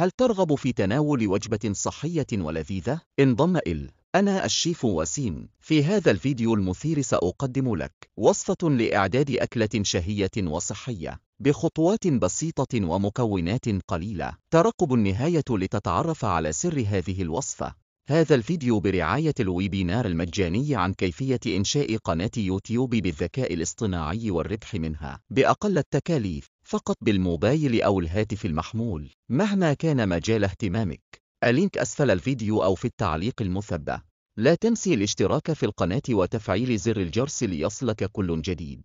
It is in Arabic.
هل ترغب في تناول وجبة صحية ولذيذة؟ انضم إل أنا الشيف وسيم في هذا الفيديو المثير سأقدم لك وصفة لإعداد أكلة شهية وصحية بخطوات بسيطة ومكونات قليلة ترقب النهاية لتتعرف على سر هذه الوصفة هذا الفيديو برعاية الويبينار المجاني عن كيفية إنشاء قناة يوتيوب بالذكاء الاصطناعي والربح منها بأقل التكاليف فقط بالموبايل أو الهاتف المحمول مهما كان مجال اهتمامك اللينك أسفل الفيديو أو في التعليق المثبت لا تنسي الاشتراك في القناة وتفعيل زر الجرس ليصلك كل جديد